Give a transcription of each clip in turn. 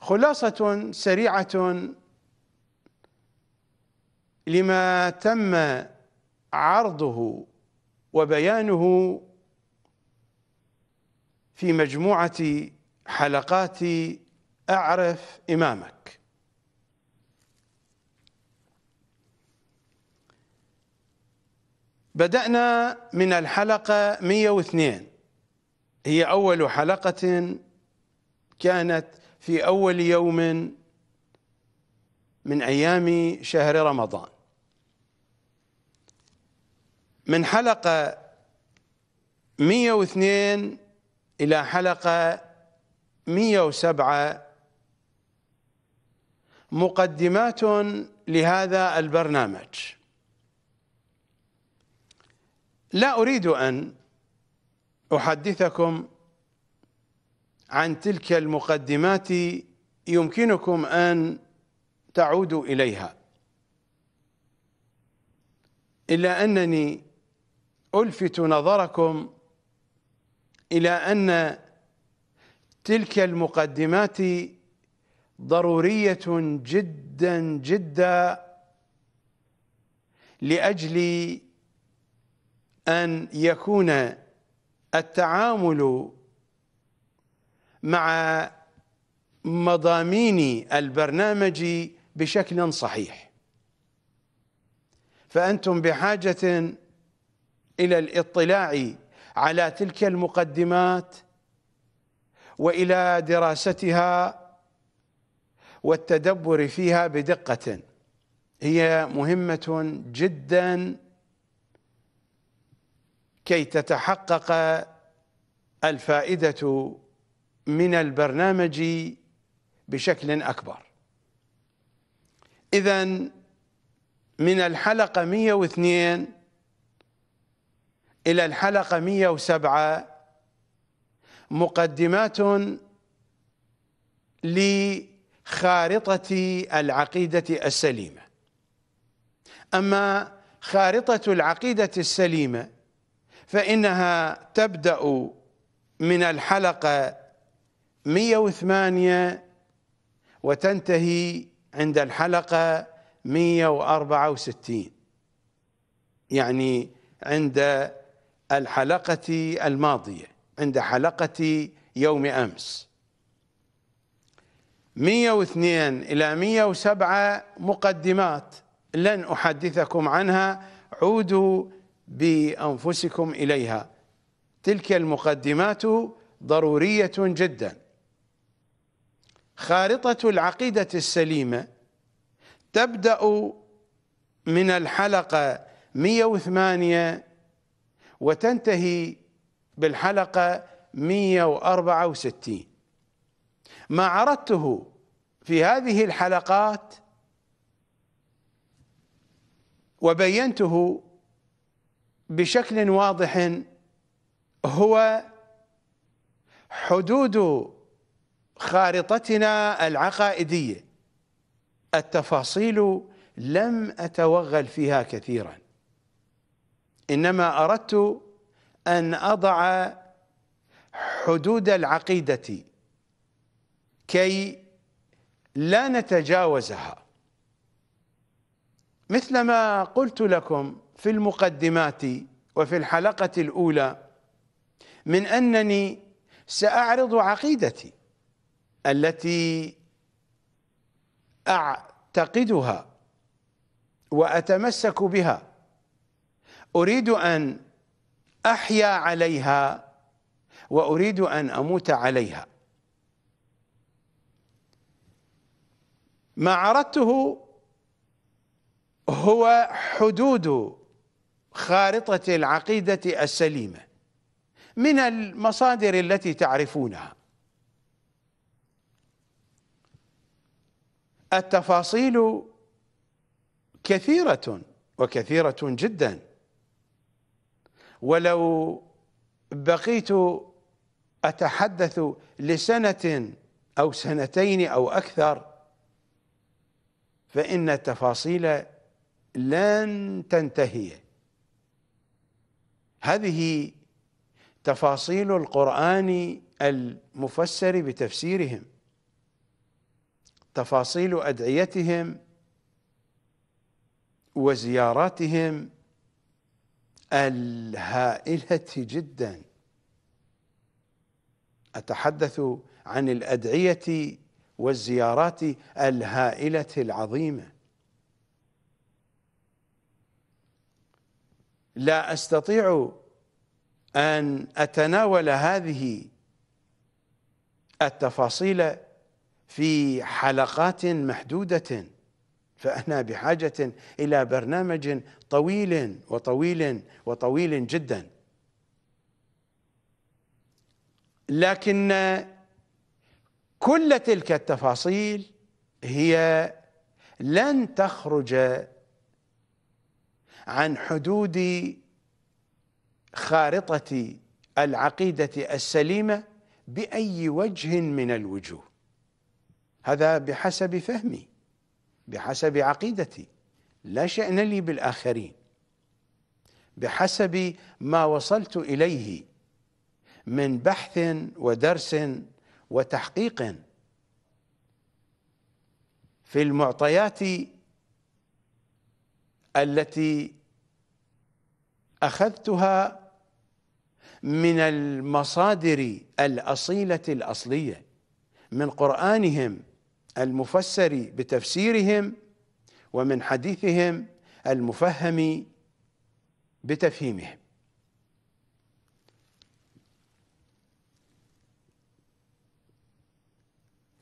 خلاصة سريعة لما تم عرضه وبيانه في مجموعة حلقات أعرف إمامك بدأنا من الحلقة 102 هي أول حلقة كانت في أول يوم من أيام شهر رمضان من حلقة 102 إلى حلقة 107 مقدمات لهذا البرنامج لا أريد أن أحدثكم عن تلك المقدمات يمكنكم أن تعودوا إليها إلا أنني ألفت نظركم إلى أن تلك المقدمات ضرورية جدا جدا لأجل أن يكون التعامل مع مضامين البرنامج بشكل صحيح فأنتم بحاجة إلى الاطلاع على تلك المقدمات وإلى دراستها والتدبر فيها بدقة هي مهمة جدا كي تتحقق الفائدة من البرنامج بشكل أكبر إذا من الحلقة 102 إلى الحلقة 107 مقدمات لخارطة العقيدة السليمة أما خارطة العقيدة السليمة فإنها تبدأ من الحلقة 108 وتنتهي عند الحلقة 164 يعني عند الحلقة الماضية عند حلقة يوم أمس 102 إلى 107 مقدمات لن أحدثكم عنها عودوا بأنفسكم إليها تلك المقدمات ضرورية جداً خارطة العقيدة السليمة تبدأ من الحلقة 108 وتنتهي بالحلقة 164 ما عرضته في هذه الحلقات وبينته بشكل واضح هو حدود خارطتنا العقائديه التفاصيل لم اتوغل فيها كثيرا انما اردت ان اضع حدود العقيده كي لا نتجاوزها مثلما قلت لكم في المقدمات وفي الحلقه الاولى من انني ساعرض عقيدتي التي اعتقدها واتمسك بها اريد ان احيا عليها واريد ان اموت عليها ما عرضته هو حدود خارطه العقيده السليمه من المصادر التي تعرفونها التفاصيل كثيرة وكثيرة جدا ولو بقيت أتحدث لسنة أو سنتين أو أكثر فإن التفاصيل لن تنتهي هذه تفاصيل القرآن المفسر بتفسيرهم تفاصيل ادعيتهم وزياراتهم الهائله جدا اتحدث عن الادعيه والزيارات الهائله العظيمه لا استطيع ان اتناول هذه التفاصيل في حلقات محدودة فأنا بحاجة إلى برنامج طويل وطويل وطويل جدا لكن كل تلك التفاصيل هي لن تخرج عن حدود خارطة العقيدة السليمة بأي وجه من الوجوه هذا بحسب فهمي بحسب عقيدتي لا شأن لي بالآخرين بحسب ما وصلت إليه من بحث ودرس وتحقيق في المعطيات التي أخذتها من المصادر الأصيلة الأصلية من قرآنهم المفسر بتفسيرهم ومن حديثهم المفهم بتفهيمهم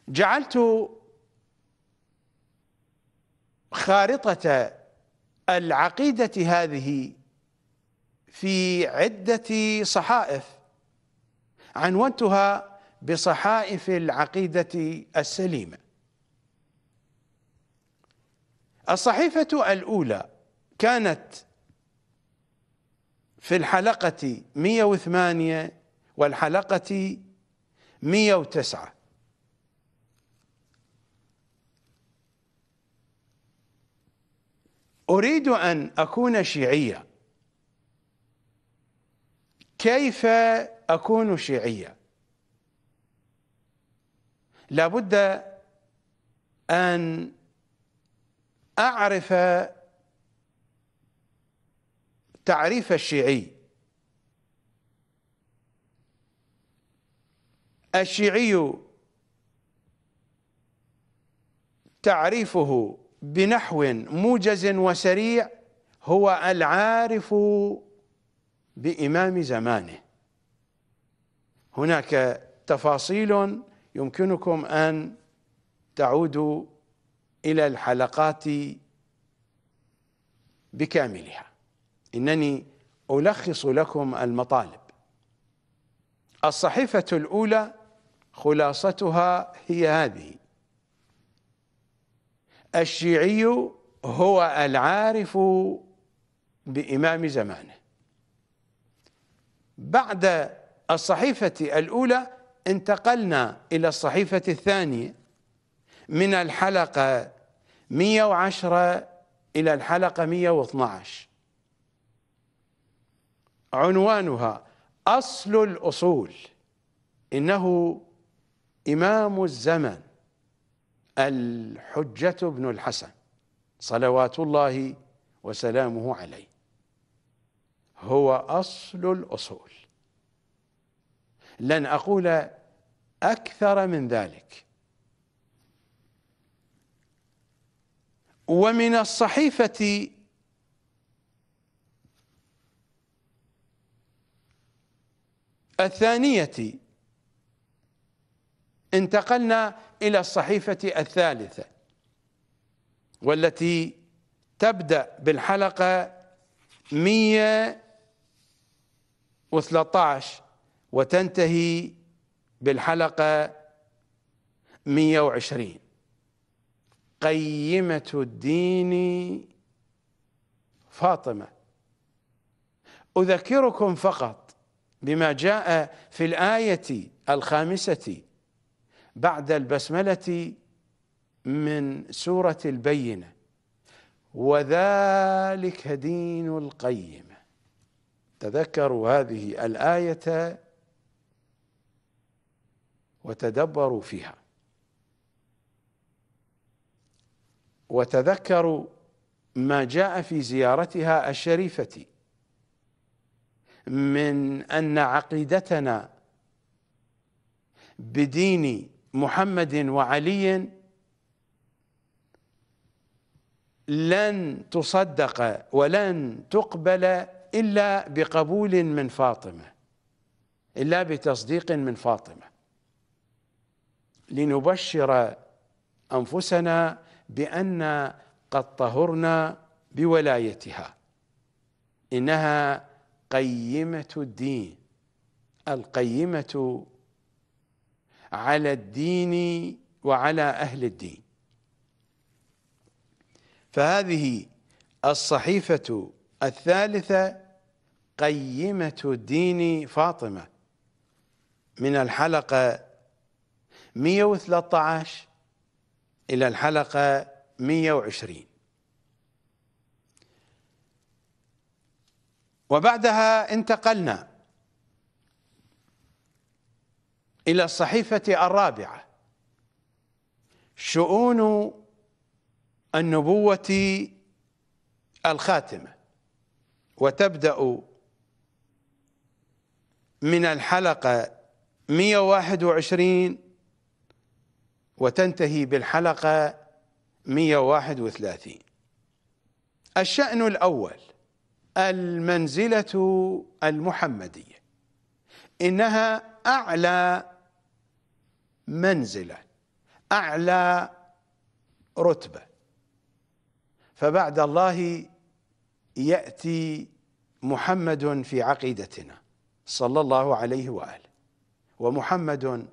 جعلت خارطة العقيدة هذه في عدة صحائف عنونتها بصحائف العقيدة السليمة الصحيفة الأولى كانت في الحلقة 108 والحلقة 109 أريد أن أكون شيعيا كيف أكون شيعيا لابد أن أعرف تعريف الشيعي الشيعي تعريفه بنحو موجز وسريع هو العارف بإمام زمانه هناك تفاصيل يمكنكم أن تعودوا إلى الحلقات بكاملها إنني ألخص لكم المطالب الصحيفة الأولى خلاصتها هي هذه الشيعي هو العارف بإمام زمانه بعد الصحيفة الأولى انتقلنا إلى الصحيفة الثانية من الحلقة 110 إلى الحلقة 112 عنوانها أصل الأصول إنه إمام الزمن الحجة بن الحسن صلوات الله وسلامه عليه هو أصل الأصول لن أقول أكثر من ذلك ومن الصحيفة الثانية انتقلنا إلى الصحيفة الثالثة والتي تبدأ بالحلقة 113 وتنتهي بالحلقة 120 قيمة الدين فاطمة أذكركم فقط بما جاء في الآية الخامسة بعد البسملة من سورة البينة وذلك دين القيمة تذكروا هذه الآية وتدبروا فيها وتذكروا ما جاء في زيارتها الشريفه من ان عقيدتنا بدين محمد وعلي لن تصدق ولن تقبل الا بقبول من فاطمه الا بتصديق من فاطمه لنبشر انفسنا بأن قد طهرنا بولايتها إنها قيمة الدين القيمة على الدين وعلى أهل الدين فهذه الصحيفة الثالثة قيمة الدين فاطمة من الحلقة 113 إلى الحلقة 120 وبعدها انتقلنا إلى الصحيفة الرابعة شؤون النبوة الخاتمة وتبدأ من الحلقة 121 وتنتهي بالحلقة 131 الشأن الأول المنزلة المحمدية إنها أعلى منزلة أعلى رتبة فبعد الله يأتي محمد في عقيدتنا صلى الله عليه وآله ومحمد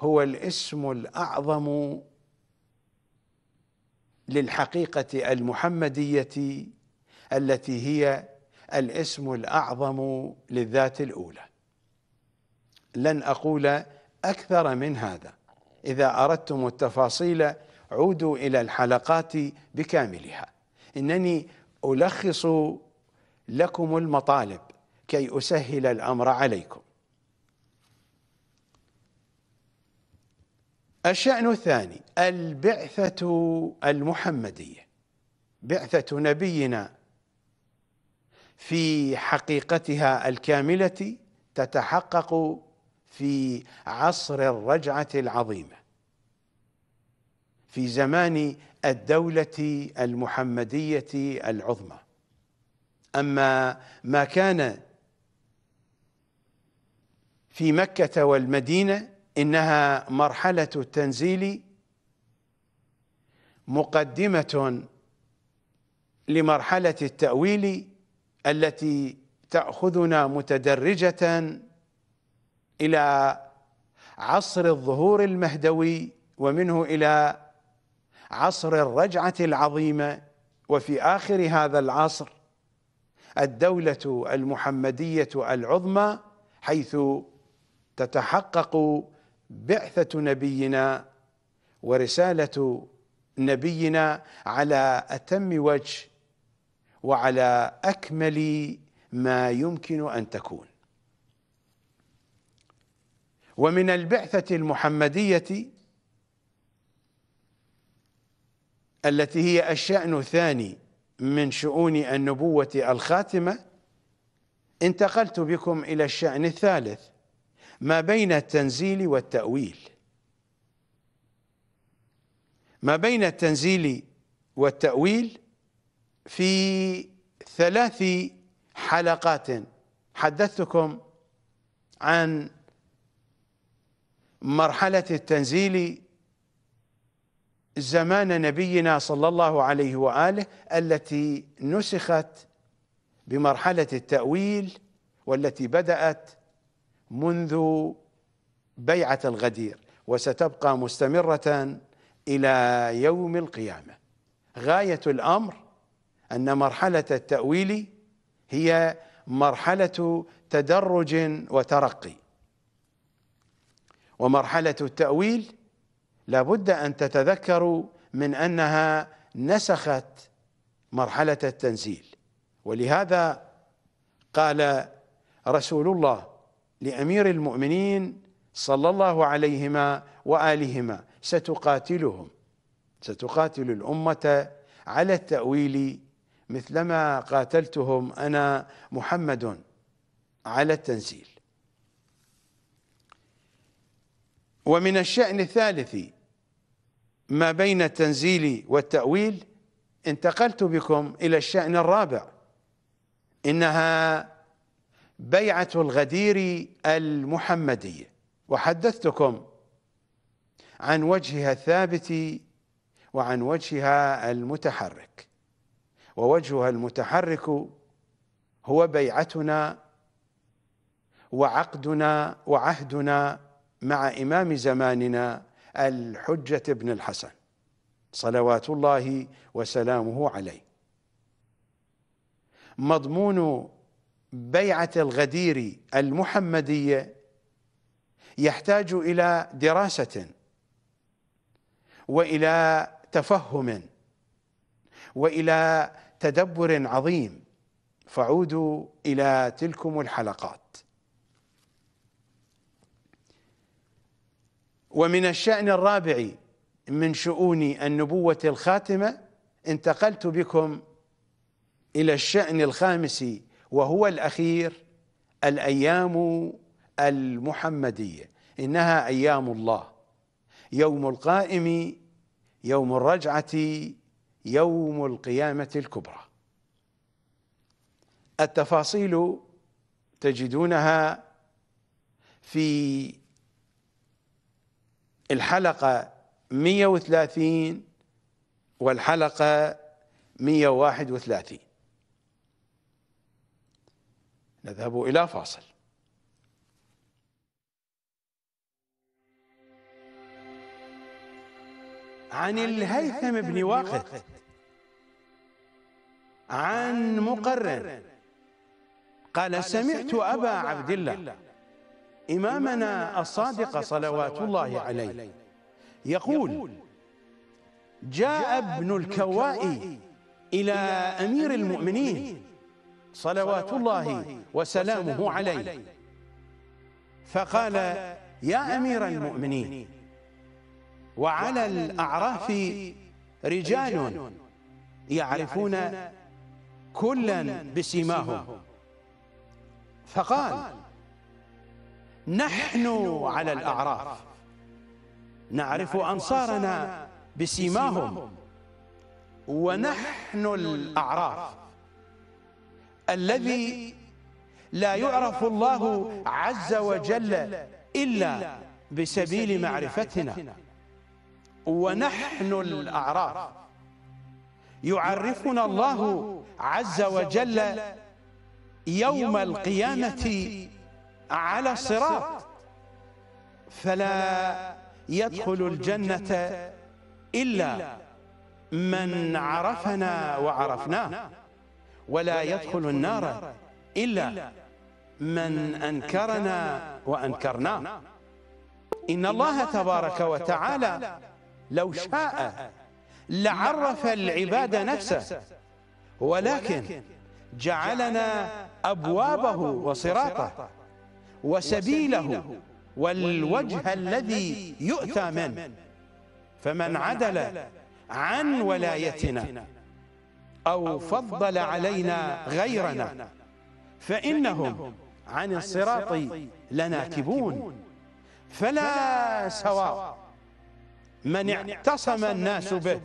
هو الاسم الاعظم للحقيقه المحمديه التي هي الاسم الاعظم للذات الاولى لن اقول اكثر من هذا اذا اردتم التفاصيل عودوا الى الحلقات بكاملها انني الخص لكم المطالب كي اسهل الامر عليكم الشأن الثاني البعثة المحمدية بعثة نبينا في حقيقتها الكاملة تتحقق في عصر الرجعة العظيمة في زمان الدولة المحمدية العظمى أما ما كان في مكة والمدينة إنها مرحلة التنزيل مقدمة لمرحلة التأويل التي تأخذنا متدرجة إلى عصر الظهور المهدوي ومنه إلى عصر الرجعة العظيمة وفي آخر هذا العصر الدولة المحمدية العظمى حيث تتحقق بعثة نبينا ورسالة نبينا على أتم وجه وعلى أكمل ما يمكن أن تكون ومن البعثة المحمدية التي هي الشأن الثاني من شؤون النبوة الخاتمة انتقلت بكم إلى الشأن الثالث ما بين التنزيل والتأويل ما بين التنزيل والتأويل في ثلاث حلقات حدثتكم عن مرحلة التنزيل زمان نبينا صلى الله عليه وآله التي نسخت بمرحلة التأويل والتي بدأت منذ بيعة الغدير وستبقى مستمرة إلى يوم القيامة غاية الأمر أن مرحلة التأويل هي مرحلة تدرج وترقي ومرحلة التأويل لابد أن تتذكروا من أنها نسخت مرحلة التنزيل ولهذا قال رسول الله لامير المؤمنين صلى الله عليهما والهما ستقاتلهم ستقاتل الامه على التاويل مثلما قاتلتهم انا محمد على التنزيل ومن الشأن الثالث ما بين التنزيل والتأويل انتقلت بكم إلى الشأن الرابع إنها بيعة الغدير المحمدية وحدثتكم عن وجهها الثابت وعن وجهها المتحرك ووجهها المتحرك هو بيعتنا وعقدنا وعهدنا مع إمام زماننا الحجة بن الحسن صلوات الله وسلامه عليه مضمون بيعة الغدير المحمدية يحتاج إلى دراسة وإلى تفهم وإلى تدبر عظيم فعودوا إلى تلكم الحلقات ومن الشأن الرابع من شؤون النبوة الخاتمة انتقلت بكم إلى الشأن الخامس وهو الاخير الايام المحمديه انها ايام الله يوم القائم يوم الرجعه يوم القيامه الكبرى التفاصيل تجدونها في الحلقه 130 والحلقه 131 نذهب إلى فاصل عن الهيثم بن واقد عن مقرن قال سمعت أبا عبد الله إمامنا الصادق صلوات الله عليه يقول جاء ابن الكوائي إلى أمير المؤمنين صلوات الله وسلامه عليه فقال يا أمير المؤمنين وعلى الأعراف رجال يعرفون كلا بسيماهم فقال نحن على الأعراف نعرف أنصارنا بسيماهم ونحن الأعراف الذي لا يعرف الله عز وجل إلا بسبيل معرفتنا ونحن الأعراف يعرفنا الله عز وجل يوم القيامة على الصراط فلا يدخل الجنة إلا من عرفنا وعرفناه ولا يدخل النار إلا من أنكرنا وأنكرناه إن الله تبارك وتعالى لو شاء لعرف العباد نفسه ولكن جعلنا أبوابه وصراطه وسبيله والوجه الذي يؤتى منه فمن عدل عن ولايتنا أو فضل علينا غيرنا فإنهم عن الصراط لناكبون فلا سواء من اعتصم الناس به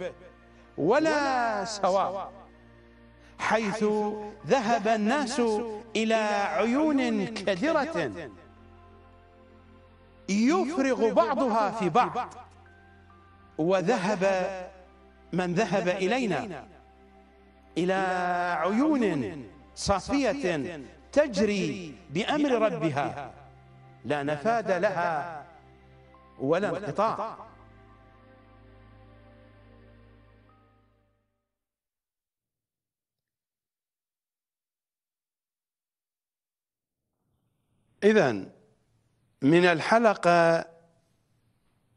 ولا سواء حيث ذهب الناس إلى عيون كدرة يفرغ بعضها في بعض وذهب من ذهب إلينا إلى عيون صافية تجري بأمر ربها لا نفاد لها ولا انقطاع إذا من الحلقة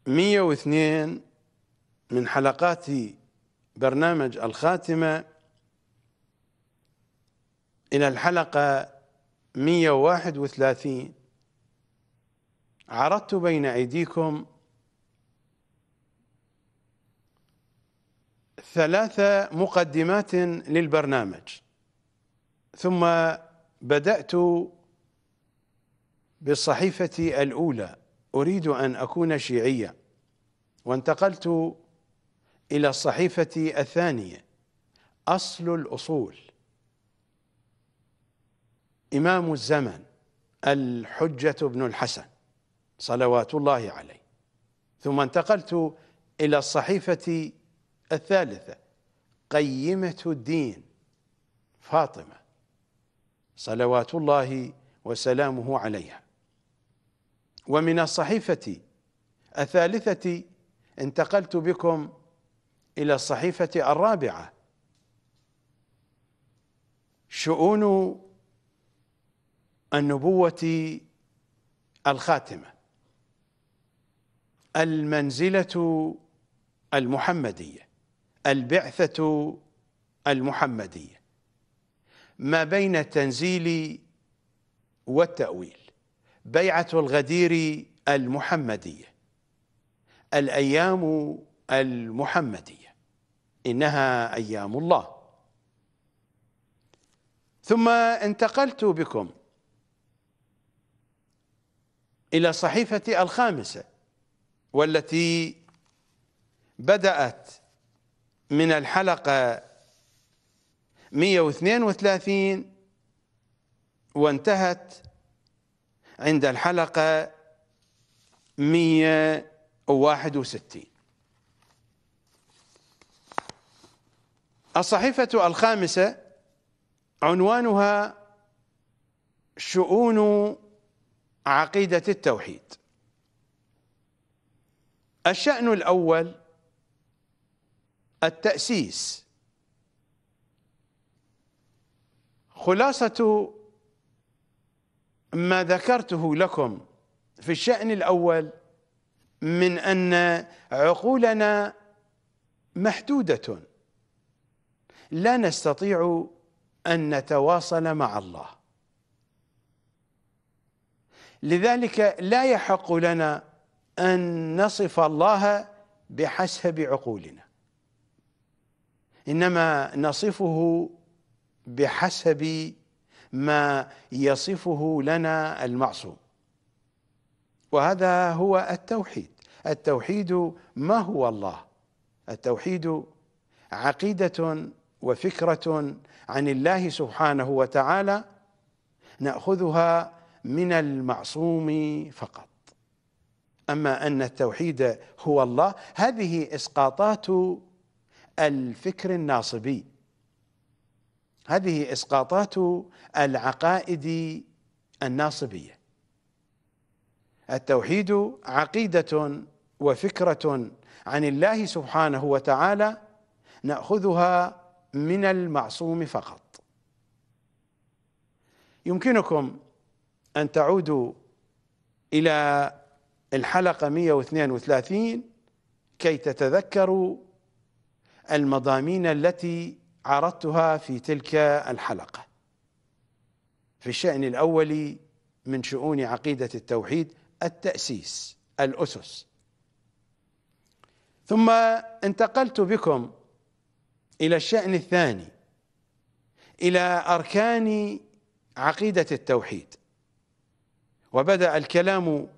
102 من حلقات برنامج الخاتمة إلى الحلقة 131 عرضت بين أيديكم ثلاث مقدمات للبرنامج ثم بدأت بالصحيفة الأولى أريد أن أكون شيعيا وانتقلت إلى الصحيفة الثانية أصل الأصول إمام الزمن الحجة بن الحسن صلوات الله عليه ثم انتقلت إلى الصحيفة الثالثة قيمة الدين فاطمة صلوات الله وسلامه عليها ومن الصحيفة الثالثة انتقلت بكم إلى الصحيفة الرابعة شؤون النبوة الخاتمة المنزلة المحمدية البعثة المحمدية ما بين التنزيل والتأويل بيعة الغدير المحمدية الأيام المحمدية إنها أيام الله ثم انتقلت بكم إلى صحيفة الخامسة والتي بدأت من الحلقة 132 وانتهت عند الحلقة 161 الصحيفة الخامسة عنوانها شؤون عقيدة التوحيد الشأن الأول التأسيس خلاصة ما ذكرته لكم في الشأن الأول من أن عقولنا محدودة لا نستطيع أن نتواصل مع الله لذلك لا يحق لنا أن نصف الله بحسب عقولنا إنما نصفه بحسب ما يصفه لنا المعصوم وهذا هو التوحيد التوحيد ما هو الله التوحيد عقيدة وفكرة عن الله سبحانه وتعالى نأخذها من المعصوم فقط أما أن التوحيد هو الله هذه إسقاطات الفكر الناصبي هذه إسقاطات العقائد الناصبية التوحيد عقيدة وفكرة عن الله سبحانه وتعالى نأخذها من المعصوم فقط يمكنكم أن تعودوا إلى الحلقة 132 كي تتذكروا المضامين التي عرضتها في تلك الحلقة في الشأن الأول من شؤون عقيدة التوحيد التأسيس الأسس ثم انتقلت بكم إلى الشأن الثاني إلى أركان عقيدة التوحيد وبدأ الكلام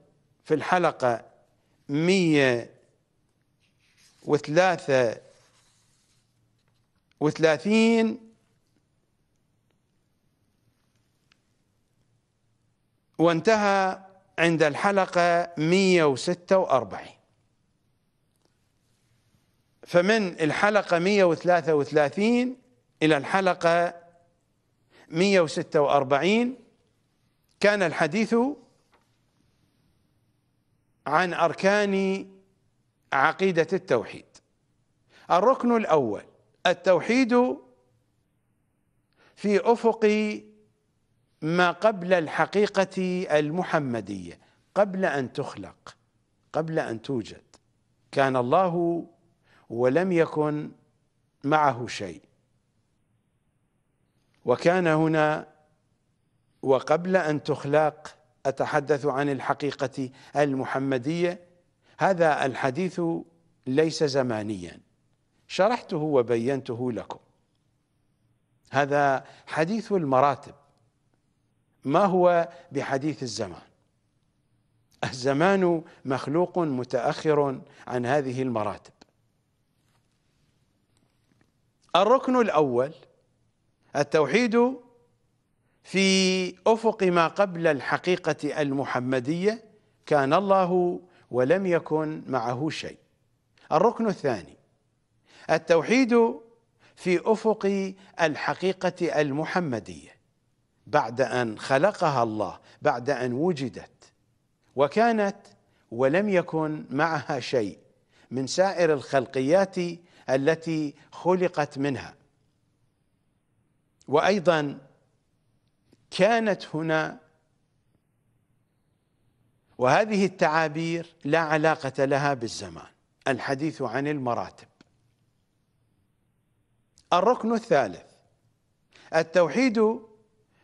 في الحلقة 133 وانتهى عند الحلقة 146 فمن الحلقة 133 إلى الحلقة 146 كان الحديث عن أركان عقيدة التوحيد الركن الأول التوحيد في أفق ما قبل الحقيقة المحمدية قبل أن تخلق قبل أن توجد كان الله ولم يكن معه شيء وكان هنا وقبل أن تخلق أتحدث عن الحقيقة المحمدية هذا الحديث ليس زمانيا شرحته وبينته لكم هذا حديث المراتب ما هو بحديث الزمان الزمان مخلوق متاخر عن هذه المراتب الركن الاول التوحيد في افق ما قبل الحقيقه المحمديه كان الله ولم يكن معه شيء. الركن الثاني التوحيد في افق الحقيقه المحمديه بعد ان خلقها الله بعد ان وجدت وكانت ولم يكن معها شيء من سائر الخلقيات التي خلقت منها وايضا كانت هنا وهذه التعابير لا علاقة لها بالزمان الحديث عن المراتب الركن الثالث التوحيد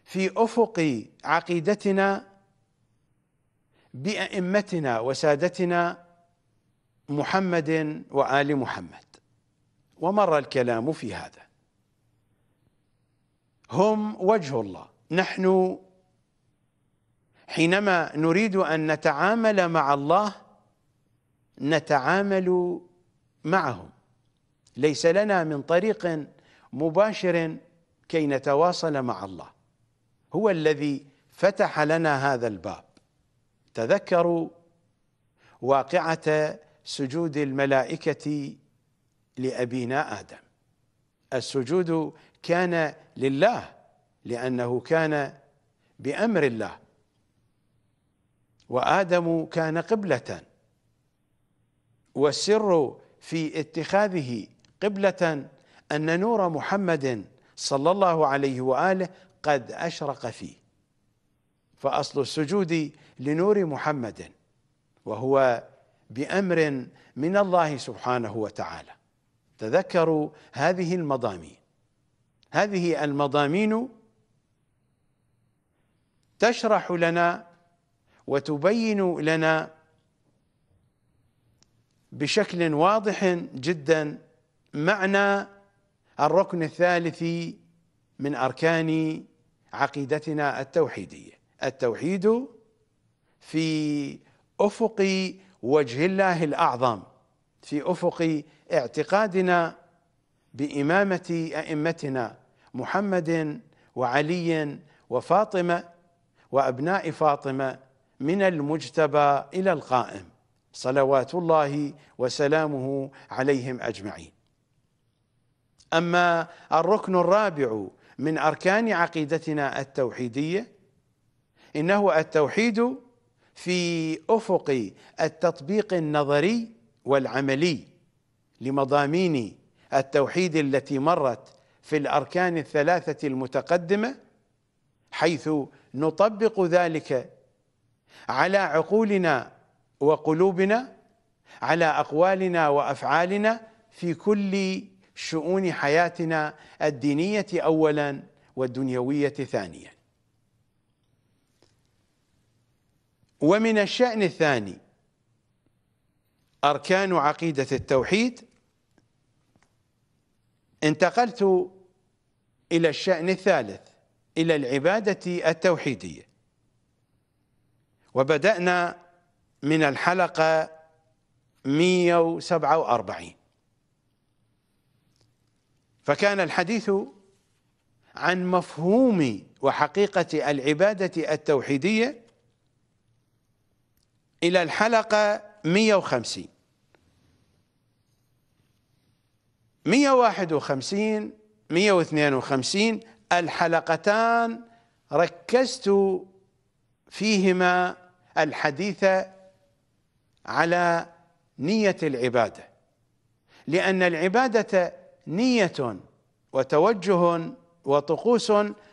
في أفق عقيدتنا بأئمتنا وسادتنا محمد وآل محمد ومر الكلام في هذا هم وجه الله نحن حينما نريد ان نتعامل مع الله نتعامل معه ليس لنا من طريق مباشر كي نتواصل مع الله هو الذي فتح لنا هذا الباب تذكروا واقعه سجود الملائكه لابينا ادم السجود كان لله لأنه كان بأمر الله وآدم كان قبلة والسر في اتخاذه قبلة أن نور محمد صلى الله عليه وآله قد أشرق فيه فأصل السجود لنور محمد وهو بأمر من الله سبحانه وتعالى تذكروا هذه المضامين هذه المضامين تشرح لنا وتبين لنا بشكل واضح جدا معنى الركن الثالث من اركان عقيدتنا التوحيديه التوحيد في افق وجه الله الاعظم في افق اعتقادنا بامامه ائمتنا محمد وعلي وفاطمه وابناء فاطمه من المجتبى الى القائم صلوات الله وسلامه عليهم اجمعين. اما الركن الرابع من اركان عقيدتنا التوحيديه انه التوحيد في افق التطبيق النظري والعملي لمضامين التوحيد التي مرت في الاركان الثلاثه المتقدمه حيث نطبق ذلك على عقولنا وقلوبنا على أقوالنا وأفعالنا في كل شؤون حياتنا الدينية أولا والدنيوية ثانيا ومن الشأن الثاني أركان عقيدة التوحيد انتقلت إلى الشأن الثالث إلى العبادة التوحيدية وبدأنا من الحلقة 147 فكان الحديث عن مفهوم وحقيقة العبادة التوحيدية إلى الحلقة 150 151 152 الحلقتان ركزت فيهما الحديث على نية العبادة لأن العبادة نية وتوجه وطقوس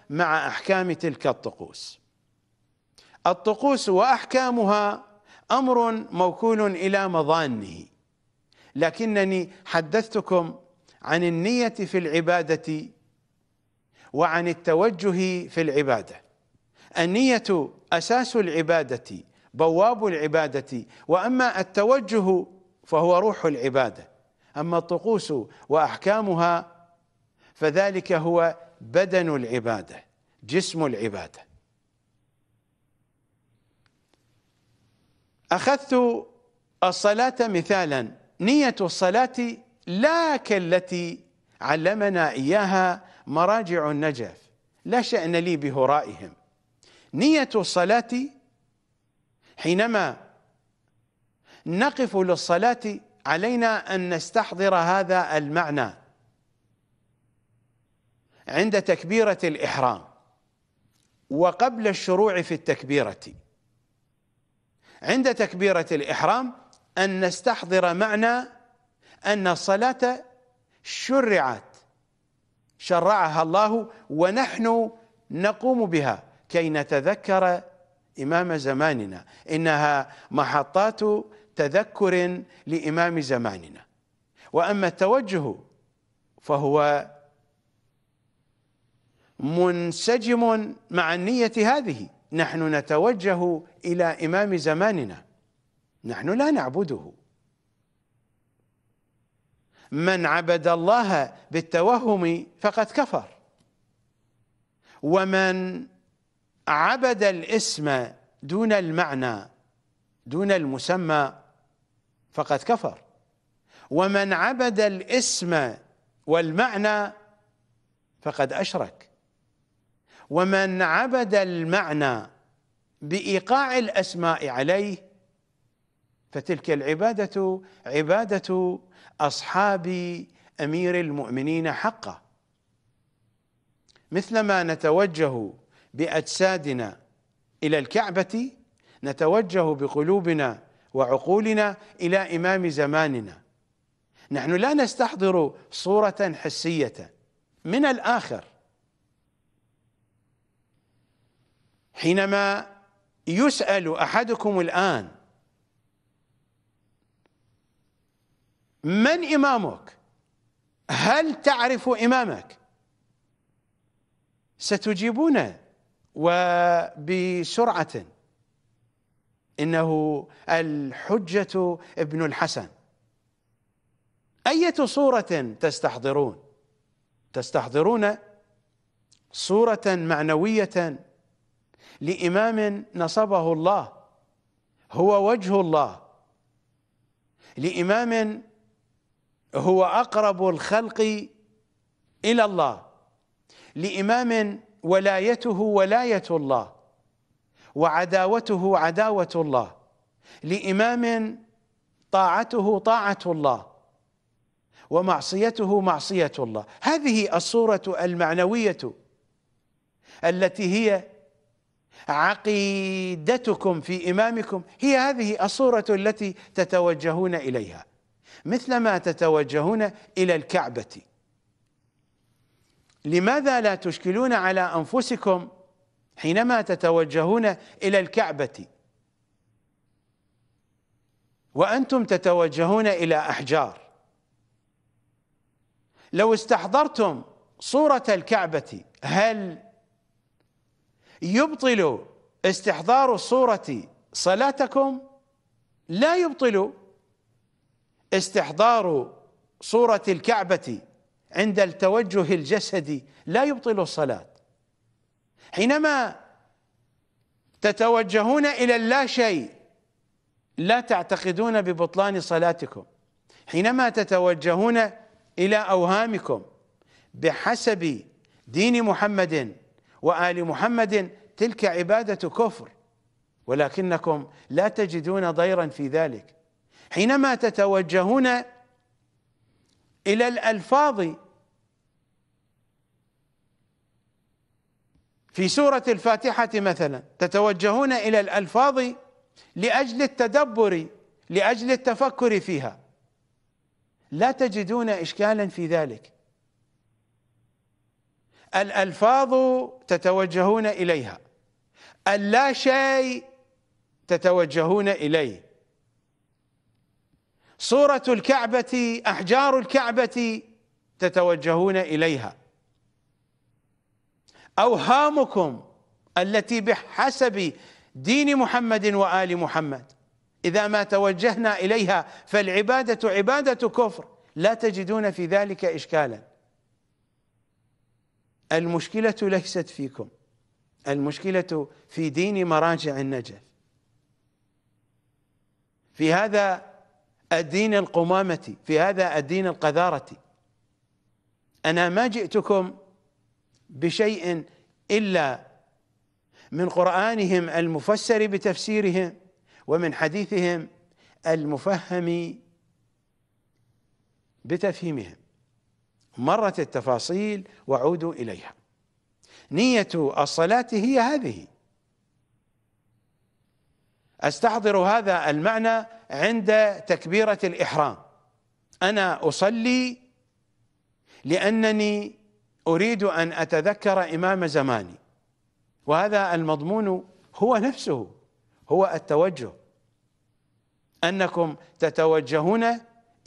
مع أحكام تلك الطقوس الطقوس وأحكامها أمر موكول إلى مظانه لكنني حدثتكم عن النية في العبادة وعن التوجه في العباده النيه اساس العباده بواب العباده واما التوجه فهو روح العباده اما الطقوس واحكامها فذلك هو بدن العباده جسم العباده اخذت الصلاه مثالا نيه الصلاه لا كالتي علمنا اياها مراجع النجف لا شأن لي بهرائهم نية الصلاة حينما نقف للصلاة علينا أن نستحضر هذا المعنى عند تكبيرة الإحرام وقبل الشروع في التكبيرة عند تكبيرة الإحرام أن نستحضر معنى أن الصلاة شرعت شرعها الله ونحن نقوم بها كي نتذكر إمام زماننا إنها محطات تذكر لإمام زماننا وأما التوجه فهو منسجم مع النية هذه نحن نتوجه إلى إمام زماننا نحن لا نعبده من عبد الله بالتوهم فقد كفر ومن عبد الاسم دون المعنى دون المسمى فقد كفر ومن عبد الاسم والمعنى فقد اشرك ومن عبد المعنى بايقاع الاسماء عليه فتلك العبادة عبادة أصحاب أمير المؤمنين حقا مثلما نتوجه بأجسادنا إلى الكعبة نتوجه بقلوبنا وعقولنا إلى إمام زماننا نحن لا نستحضر صورة حسية من الآخر حينما يسأل أحدكم الآن من إمامك هل تعرف إمامك ستجيبون وبسرعة إنه الحجة ابن الحسن أية صورة تستحضرون تستحضرون صورة معنوية لإمام نصبه الله هو وجه الله لإمام هو أقرب الخلق إلى الله لإمام ولايته ولاية الله وعداوته عداوة الله لإمام طاعته طاعة الله ومعصيته معصية الله هذه الصورة المعنوية التي هي عقيدتكم في إمامكم هي هذه الصورة التي تتوجهون إليها مثلما تتوجهون إلى الكعبة لماذا لا تشكلون على أنفسكم حينما تتوجهون إلى الكعبة وأنتم تتوجهون إلى أحجار لو استحضرتم صورة الكعبة هل يبطل استحضار الصورة صلاتكم لا يبطل استحضار صورة الكعبة عند التوجه الجسدي لا يبطل الصلاة حينما تتوجهون إلى اللاشيء لا تعتقدون ببطلان صلاتكم حينما تتوجهون إلى أوهامكم بحسب دين محمد وآل محمد تلك عبادة كفر ولكنكم لا تجدون ضيرا في ذلك حينما تتوجهون إلى الألفاظ في سورة الفاتحة مثلا تتوجهون إلى الألفاظ لأجل التدبر لأجل التفكر فيها لا تجدون إشكالا في ذلك الألفاظ تتوجهون إليها اللا شيء تتوجهون إليه صورة الكعبة أحجار الكعبة تتوجهون إليها أوهامكم التي بحسب دين محمد وآل محمد إذا ما توجهنا إليها فالعبادة عبادة كفر لا تجدون في ذلك إشكالا المشكلة ليست فيكم المشكلة في دين مراجع النجف في هذا أدين القمامة في هذا أدين القذارة أنا ما جئتكم بشيء إلا من قرآنهم المفسر بتفسيرهم ومن حديثهم المفهم بتفهيمهم مرت التفاصيل وعودوا إليها نية الصلاة هي هذه استحضر هذا المعنى عند تكبيرة الإحرام أنا أصلي لأنني أريد أن أتذكر إمام زماني وهذا المضمون هو نفسه هو التوجه أنكم تتوجهون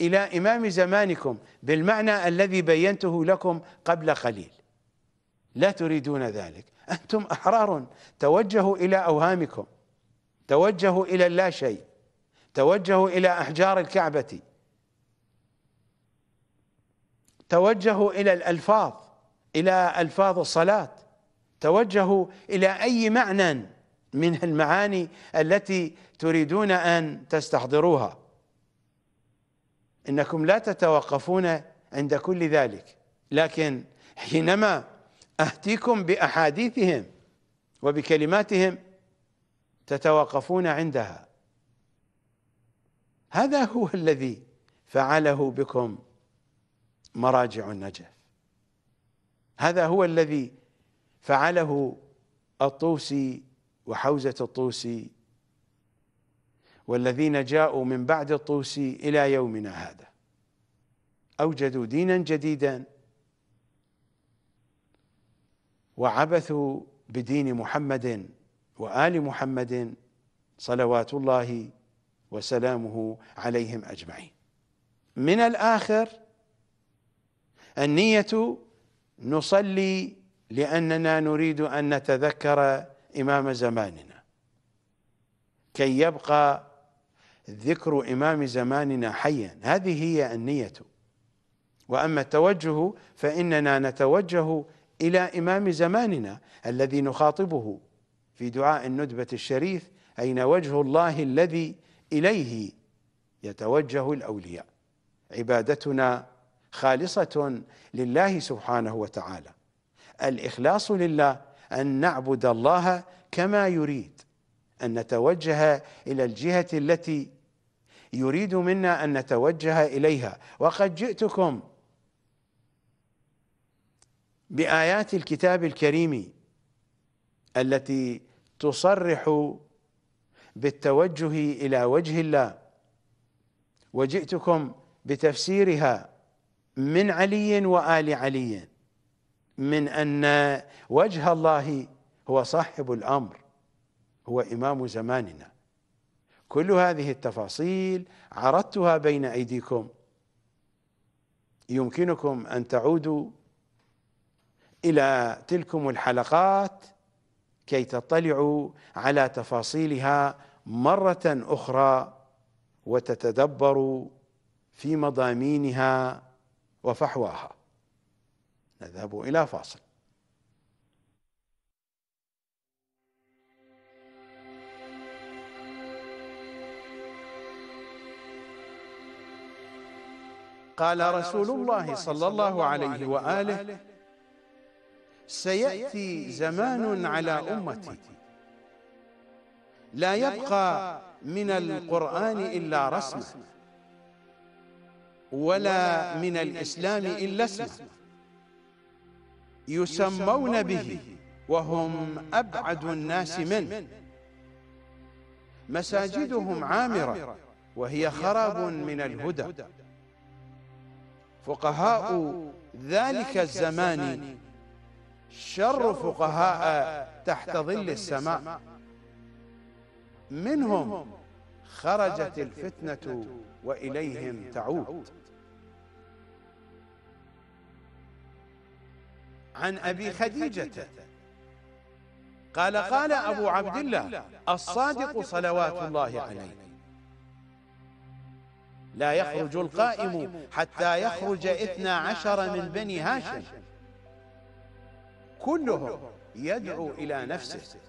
إلى إمام زمانكم بالمعنى الذي بينته لكم قبل قليل لا تريدون ذلك أنتم أحرار توجهوا إلى أوهامكم توجهوا إلى اللا شيء توجهوا الى احجار الكعبه توجهوا الى الالفاظ الى الفاظ الصلاه توجهوا الى اي معنى من المعاني التي تريدون ان تستحضروها انكم لا تتوقفون عند كل ذلك لكن حينما اهتيكم باحاديثهم وبكلماتهم تتوقفون عندها هذا هو الذي فعله بكم مراجع النجف هذا هو الذي فعله الطوسي وحوزة الطوسي والذين جاءوا من بعد الطوسي إلى يومنا هذا أوجدوا دينا جديدا وعبثوا بدين محمد وآل محمد صلوات الله وسلامه عليهم اجمعين من الاخر النيه نصلي لاننا نريد ان نتذكر امام زماننا كي يبقى ذكر امام زماننا حيا هذه هي النيه واما التوجه فاننا نتوجه الى امام زماننا الذي نخاطبه في دعاء الندبه الشريف اين وجه الله الذي اليه يتوجه الاولياء عبادتنا خالصه لله سبحانه وتعالى الاخلاص لله ان نعبد الله كما يريد ان نتوجه الى الجهه التي يريد منا ان نتوجه اليها وقد جئتكم بايات الكتاب الكريم التي تصرح بالتوجه الى وجه الله وجئتكم بتفسيرها من علي وال علي من ان وجه الله هو صاحب الامر هو امام زماننا كل هذه التفاصيل عرضتها بين ايديكم يمكنكم ان تعودوا الى تلكم الحلقات كي تطلعوا على تفاصيلها مرة أخرى وتتدبروا في مضامينها وفحواها نذهب إلى فاصل قال رسول الله صلى الله عليه وآله سيأتي زمان على أمتي لا يبقى من القرآن إلا رسمه ولا من الإسلام إلا اسمه يسمون به وهم أبعد الناس منه مساجدهم عامرة وهي خراب من الهدى فقهاء ذلك الزمان شر فقهاء تحت ظل السماء منهم خرجت الفتنة وإليهم تعود عن أبي خديجة قال قال أبو عبد الله الصادق صلوات الله عليه لا يخرج القائم حتى يخرج إثنى عشر من بني هاشم كلهم يدعو إلى نفسه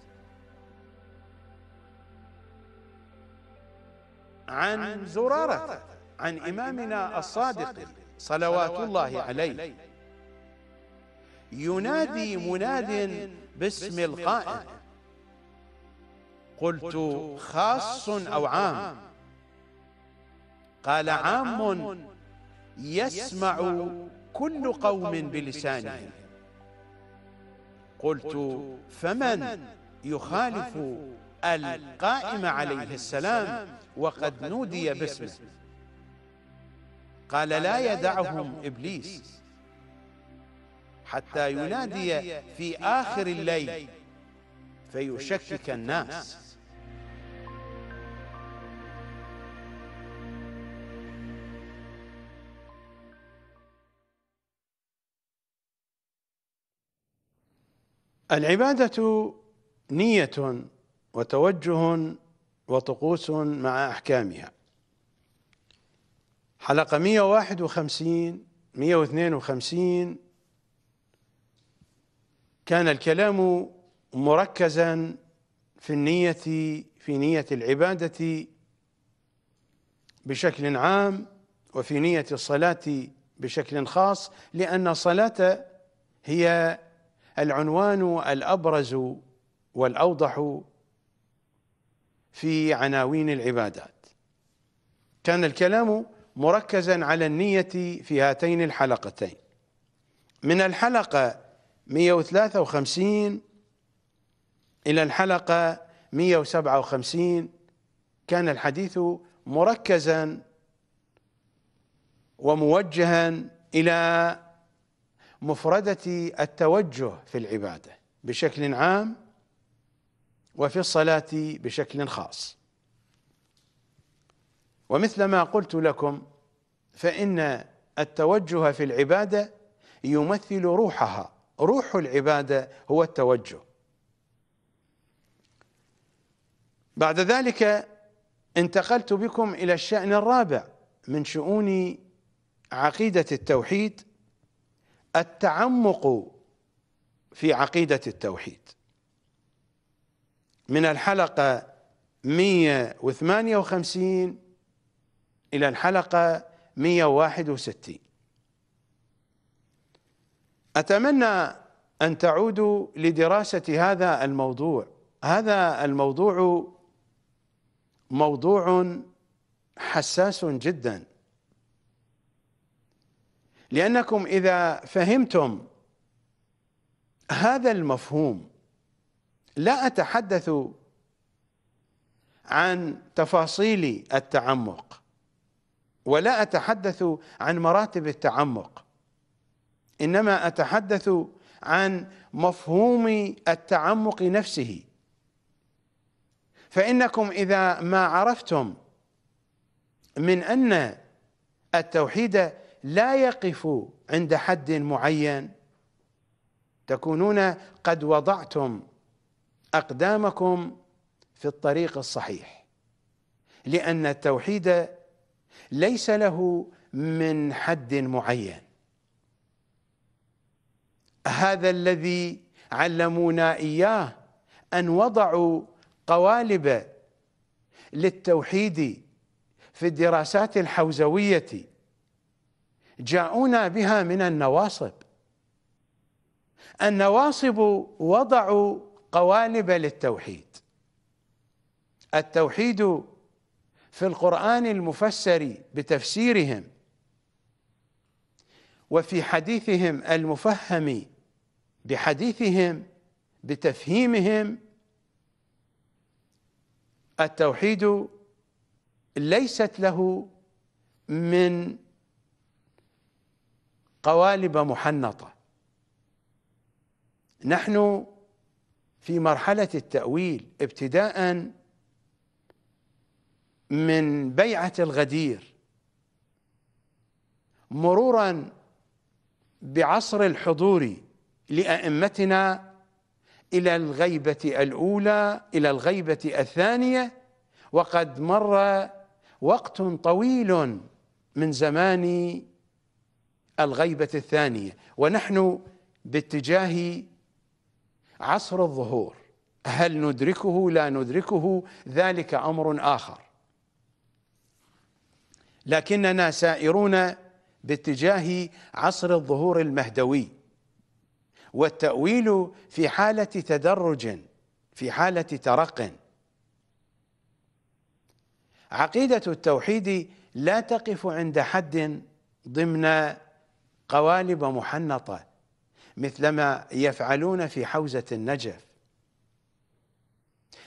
عن زرارة عن إمامنا الصادق صلوات الله عليه ينادي مناد باسم القائد قلت خاص أو عام قال عام يسمع كل قوم بلسانه قلت فمن يخالف القائم عليه السلام وقد نودي باسمه قال لا يدعهم إبليس حتى ينادي في آخر الليل فيشكك الناس العبادة نية وتوجه وطقوس مع أحكامها حلقة 151 152 كان الكلام مركزا في النية في نية العبادة بشكل عام وفي نية الصلاة بشكل خاص لأن الصلاة هي العنوان الابرز والاوضح في عناوين العبادات كان الكلام مركزا على النية في هاتين الحلقتين من الحلقة 153 إلى الحلقة 157 كان الحديث مركزا وموجها إلى مفردة التوجه في العبادة بشكل عام وفي الصلاة بشكل خاص ومثل ما قلت لكم فإن التوجه في العبادة يمثل روحها روح العبادة هو التوجه بعد ذلك انتقلت بكم إلى الشأن الرابع من شؤون عقيدة التوحيد التعمق في عقيدة التوحيد من الحلقة 158 إلى الحلقة 161 أتمنى أن تعودوا لدراسة هذا الموضوع هذا الموضوع موضوع حساس جداً لأنكم إذا فهمتم هذا المفهوم لا أتحدث عن تفاصيل التعمق ولا أتحدث عن مراتب التعمق إنما أتحدث عن مفهوم التعمق نفسه فإنكم إذا ما عرفتم من أن التوحيد لا يقف عند حد معين تكونون قد وضعتم اقدامكم في الطريق الصحيح لان التوحيد ليس له من حد معين هذا الذي علمونا اياه ان وضعوا قوالب للتوحيد في الدراسات الحوزويه جاءونا بها من النواصب النواصب وضعوا قوالب للتوحيد التوحيد في القرآن المفسر بتفسيرهم وفي حديثهم المفهم بحديثهم بتفهيمهم التوحيد ليست له من قوالب محنطه نحن في مرحله التاويل ابتداء من بيعه الغدير مرورا بعصر الحضور لائمتنا الى الغيبه الاولى الى الغيبه الثانيه وقد مر وقت طويل من زمان الغيبة الثانية ونحن باتجاه عصر الظهور هل ندركه لا ندركه ذلك أمر آخر لكننا سائرون باتجاه عصر الظهور المهدوي والتأويل في حالة تدرج في حالة ترق عقيدة التوحيد لا تقف عند حد ضمن قوالب محنطة مثلما يفعلون في حوزة النجف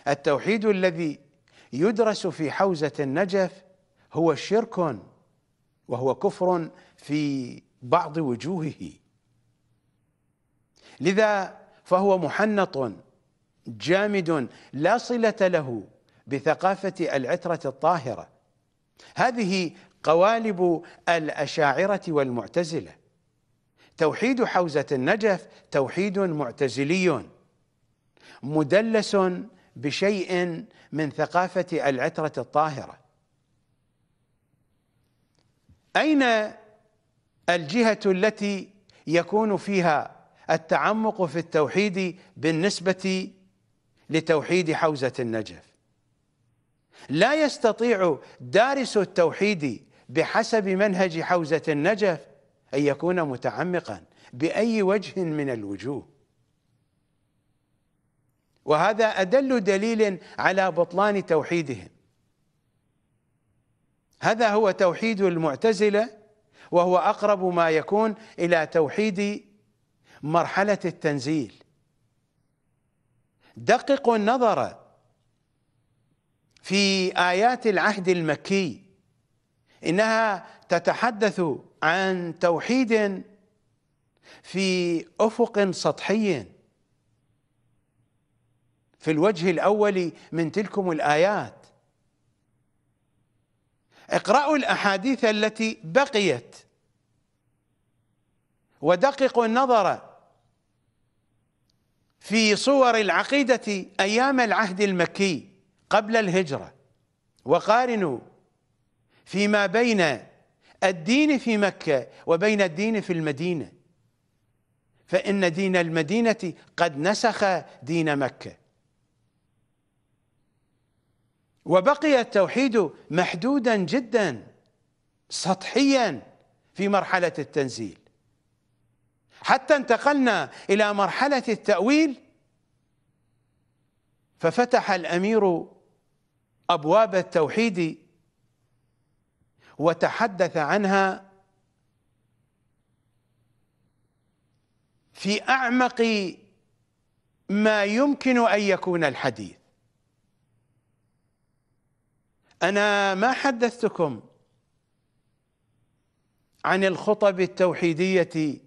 التوحيد الذي يدرس في حوزة النجف هو شرك وهو كفر في بعض وجوهه لذا فهو محنط جامد لا صلة له بثقافة العترة الطاهرة هذه قوالب الأشاعرة والمعتزلة توحيد حوزة النجف توحيد معتزلي مدلس بشيء من ثقافة العترة الطاهرة أين الجهة التي يكون فيها التعمق في التوحيد بالنسبة لتوحيد حوزة النجف لا يستطيع دارس التوحيد بحسب منهج حوزة النجف أن يكون متعمقا بأي وجه من الوجوه وهذا أدل دليل على بطلان توحيدهم هذا هو توحيد المعتزلة وهو أقرب ما يكون إلى توحيد مرحلة التنزيل دققوا النظر في آيات العهد المكي إنها تتحدث عن توحيد في افق سطحي في الوجه الاول من تلكم الايات اقرأوا الاحاديث التي بقيت ودققوا النظر في صور العقيدة أيام العهد المكي قبل الهجرة وقارنوا فيما بين الدين في مكة وبين الدين في المدينة فإن دين المدينة قد نسخ دين مكة وبقي التوحيد محدودا جدا سطحيا في مرحلة التنزيل حتى انتقلنا إلى مرحلة التأويل ففتح الأمير أبواب التوحيد وتحدث عنها في اعمق ما يمكن ان يكون الحديث انا ما حدثتكم عن الخطب التوحيديه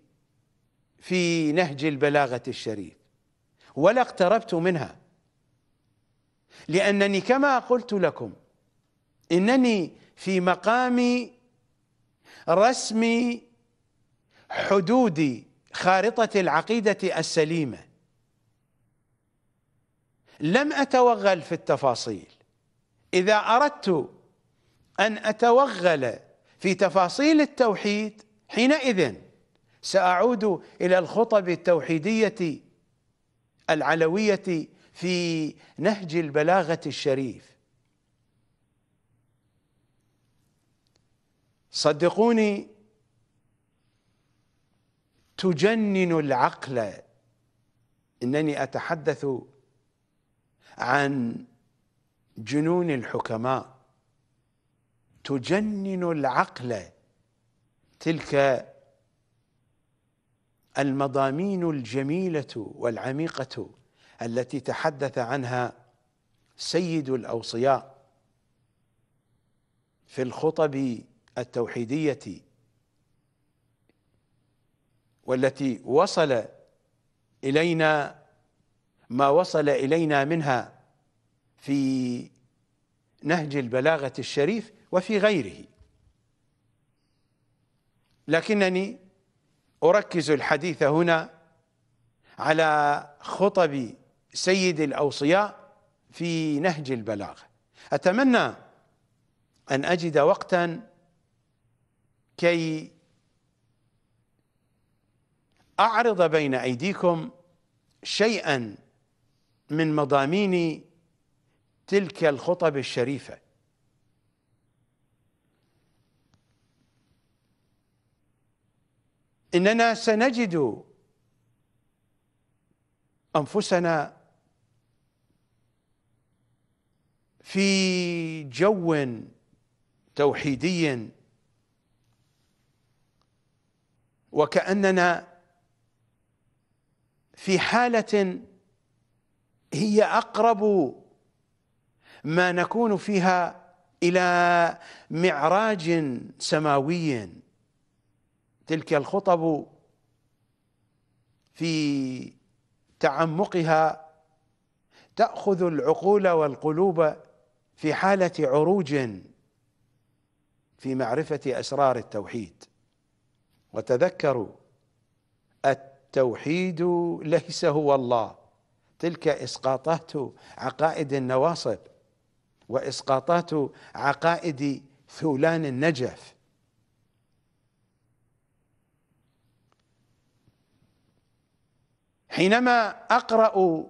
في نهج البلاغه الشريف ولا اقتربت منها لانني كما قلت لكم انني في مقام رسم حدود خارطة العقيدة السليمة لم أتوغل في التفاصيل إذا أردت أن أتوغل في تفاصيل التوحيد حينئذ سأعود إلى الخطب التوحيدية العلوية في نهج البلاغة الشريف صدقوني تجنن العقل انني اتحدث عن جنون الحكماء تجنن العقل تلك المضامين الجميله والعميقه التي تحدث عنها سيد الاوصياء في الخطب التوحيدية والتي وصل إلينا ما وصل إلينا منها في نهج البلاغة الشريف وفي غيره لكنني أركز الحديث هنا على خطب سيد الأوصياء في نهج البلاغة أتمنى أن أجد وقتا كي اعرض بين ايديكم شيئا من مضامين تلك الخطب الشريفه اننا سنجد انفسنا في جو توحيدي وكأننا في حالة هي أقرب ما نكون فيها إلى معراج سماوي تلك الخطب في تعمقها تأخذ العقول والقلوب في حالة عروج في معرفة أسرار التوحيد وتذكروا التوحيد ليس هو الله تلك اسقاطات عقائد النواصب واسقاطات عقائد ثولان النجف حينما اقرا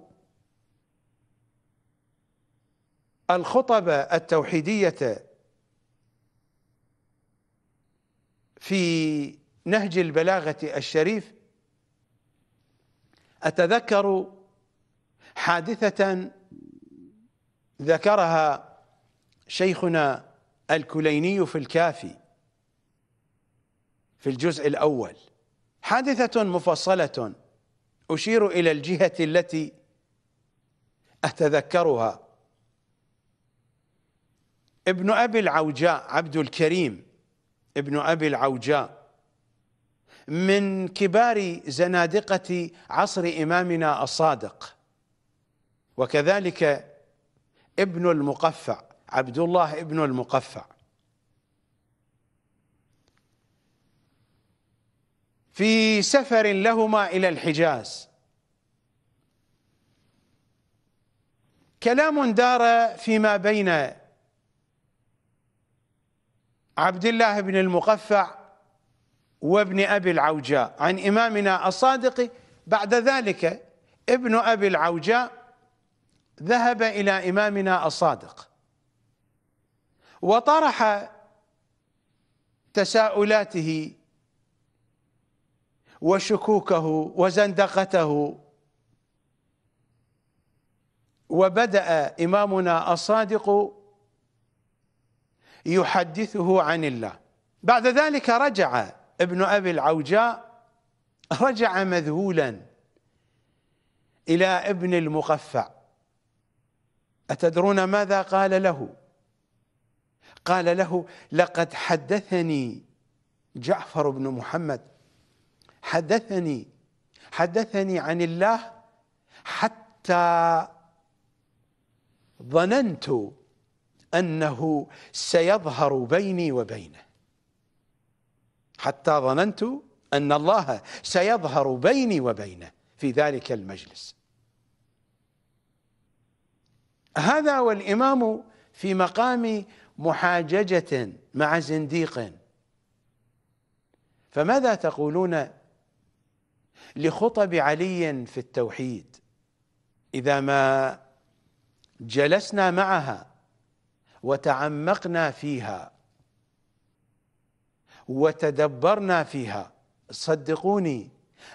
الخطب التوحيديه في نهج البلاغة الشريف أتذكر حادثة ذكرها شيخنا الكليني في الكافي في الجزء الأول حادثة مفصلة أشير إلى الجهة التي أتذكرها ابن أبي العوجاء عبد الكريم ابن أبي العوجاء من كبار زنادقة عصر إمامنا الصادق وكذلك ابن المقفع عبد الله ابن المقفع في سفر لهما إلى الحجاز كلام دار فيما بين عبد الله بن المقفع وابن أبي العوجاء عن إمامنا الصادق بعد ذلك ابن أبي العوجاء ذهب إلى إمامنا الصادق وطرح تساؤلاته وشكوكه وزندقته وبدأ إمامنا الصادق يحدثه عن الله بعد ذلك رجع ابن أبي العوجاء رجع مذهولا إلى ابن المقفع أتدرون ماذا قال له قال له لقد حدثني جعفر بن محمد حدثني حدثني عن الله حتى ظننت أنه سيظهر بيني وبينه حتى ظننت أن الله سيظهر بيني وبينه في ذلك المجلس هذا والإمام في مقام محاججة مع زنديق فماذا تقولون لخطب علي في التوحيد إذا ما جلسنا معها وتعمقنا فيها وتدبرنا فيها صدقوني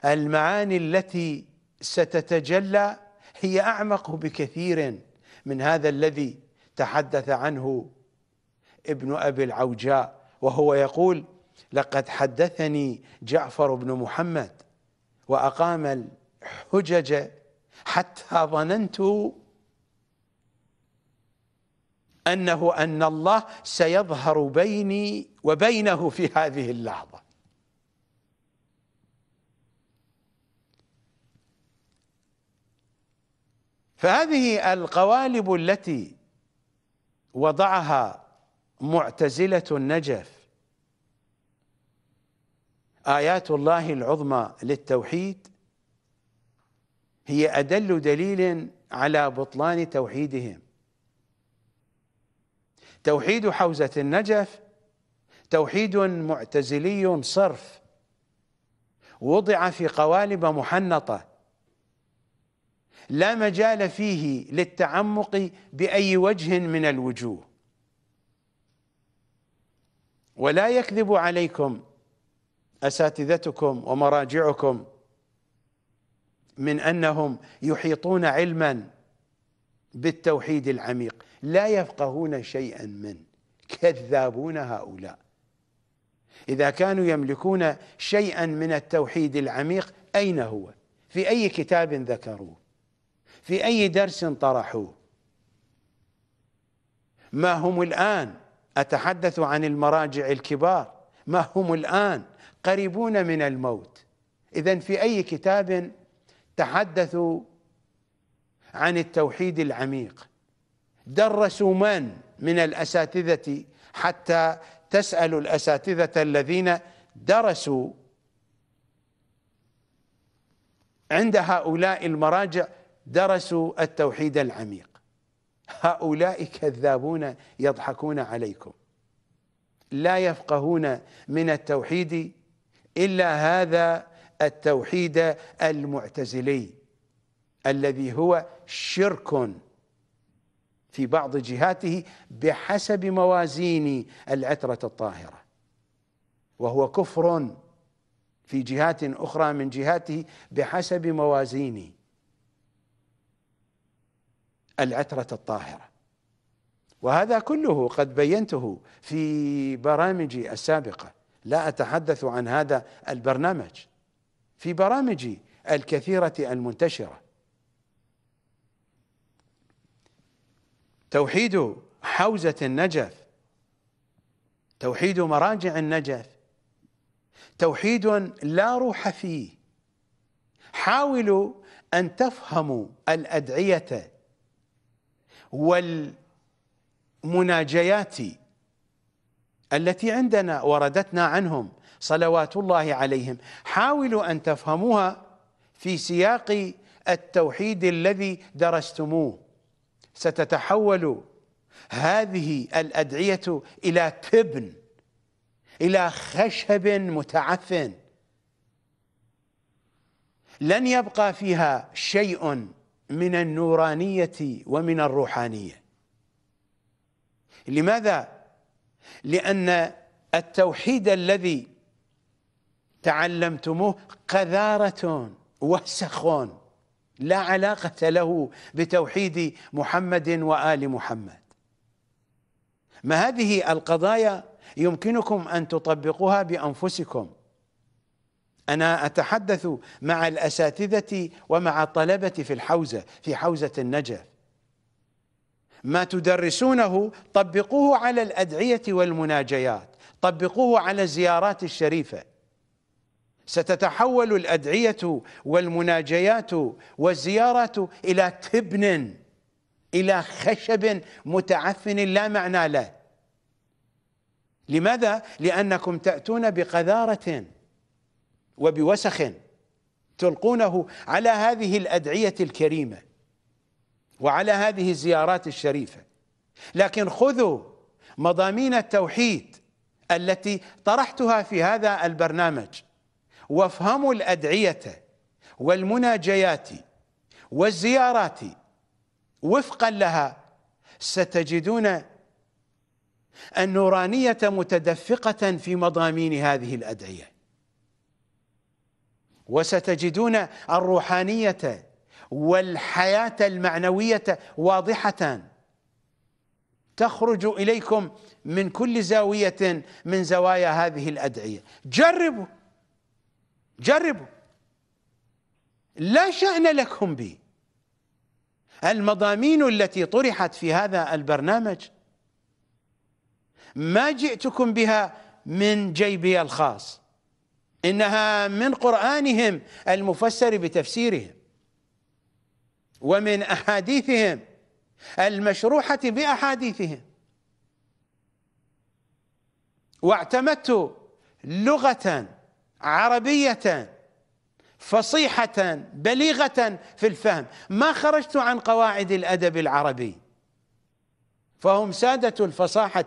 المعاني التي ستتجلى هي أعمق بكثير من هذا الذي تحدث عنه ابن أبي العوجاء وهو يقول لقد حدثني جعفر بن محمد وأقام الحجج حتى ظننت أنه أن الله سيظهر بيني وبينه في هذه اللحظة فهذه القوالب التي وضعها معتزلة النجف آيات الله العظمى للتوحيد هي أدل دليل على بطلان توحيدهم توحيد حوزة النجف توحيد معتزلي صرف وضع في قوالب محنطة لا مجال فيه للتعمق بأي وجه من الوجوه ولا يكذب عليكم أساتذتكم ومراجعكم من أنهم يحيطون علما بالتوحيد العميق لا يفقهون شيئا منه كذابون هؤلاء إذا كانوا يملكون شيئا من التوحيد العميق أين هو في أي كتاب ذكروه في أي درس طرحوه ما هم الآن أتحدث عن المراجع الكبار ما هم الآن قريبون من الموت إذا في أي كتاب تحدثوا عن التوحيد العميق درسوا من من الاساتذه حتى تسالوا الاساتذه الذين درسوا عند هؤلاء المراجع درسوا التوحيد العميق هؤلاء كذابون يضحكون عليكم لا يفقهون من التوحيد الا هذا التوحيد المعتزلي الذي هو شرك في بعض جهاته بحسب موازين العترة الطاهرة وهو كفر في جهات أخرى من جهاته بحسب موازين العترة الطاهرة وهذا كله قد بينته في برامجي السابقة لا أتحدث عن هذا البرنامج في برامجي الكثيرة المنتشرة توحيد حوزة النجف توحيد مراجع النجف توحيد لا روح فيه حاولوا أن تفهموا الأدعية والمناجيات التي عندنا وردتنا عنهم صلوات الله عليهم حاولوا أن تفهموها في سياق التوحيد الذي درستموه ستتحول هذه الأدعية إلى تبن إلى خشب متعفن لن يبقى فيها شيء من النورانية ومن الروحانية لماذا؟ لأن التوحيد الذي تعلمتموه قذارة وسخ لا علاقة له بتوحيد محمد وآل محمد ما هذه القضايا يمكنكم أن تطبقوها بأنفسكم أنا أتحدث مع الأساتذة ومع الطلبة في الحوزة في حوزة النجف ما تدرسونه طبقوه على الأدعية والمناجيات طبقوه على الزيارات الشريفة ستتحول الأدعية والمناجيات والزيارة إلى تبن إلى خشب متعفن لا معنى له لماذا؟ لأنكم تأتون بقذارة وبوسخ تلقونه على هذه الأدعية الكريمة وعلى هذه الزيارات الشريفة لكن خذوا مضامين التوحيد التي طرحتها في هذا البرنامج وافهموا الأدعية والمناجيات والزيارات وفقا لها ستجدون النورانية متدفقة في مضامين هذه الأدعية وستجدون الروحانية والحياة المعنوية واضحة تخرج إليكم من كل زاوية من زوايا هذه الأدعية جربوا جربوا لا شأن لكم به المضامين التي طرحت في هذا البرنامج ما جئتكم بها من جيبي الخاص انها من قرانهم المفسر بتفسيرهم ومن احاديثهم المشروحه باحاديثهم واعتمدت لغه عربية فصيحة بليغة في الفهم ما خرجت عن قواعد الأدب العربي فهم سادة الفصاحة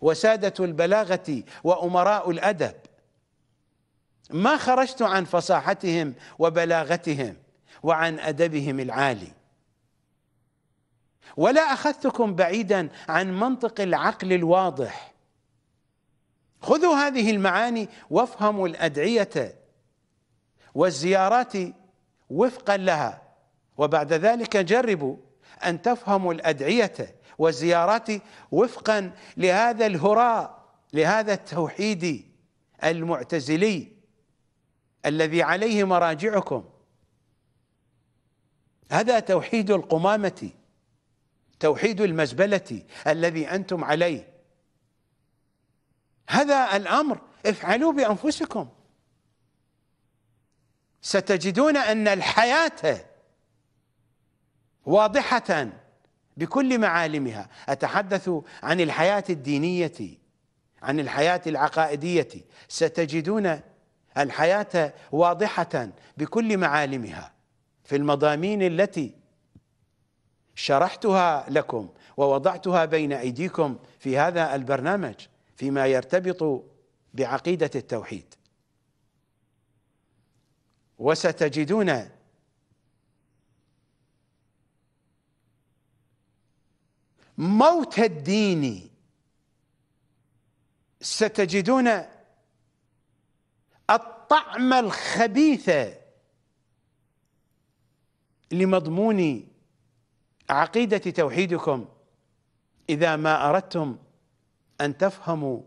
وسادة البلاغة وأمراء الأدب ما خرجت عن فصاحتهم وبلاغتهم وعن أدبهم العالي ولا أخذتكم بعيدا عن منطق العقل الواضح خذوا هذه المعاني وافهموا الادعيه والزيارات وفقا لها وبعد ذلك جربوا ان تفهموا الادعيه والزيارات وفقا لهذا الهراء لهذا التوحيد المعتزلي الذي عليه مراجعكم هذا توحيد القمامه توحيد المزبله الذي انتم عليه هذا الامر افعلوا بانفسكم ستجدون ان الحياه واضحه بكل معالمها اتحدث عن الحياه الدينيه عن الحياه العقائديه ستجدون الحياه واضحه بكل معالمها في المضامين التي شرحتها لكم ووضعتها بين ايديكم في هذا البرنامج فيما يرتبط بعقيدة التوحيد وستجدون موت الدين ستجدون الطعم الخبيث لمضمون عقيدة توحيدكم إذا ما أردتم أن تفهموا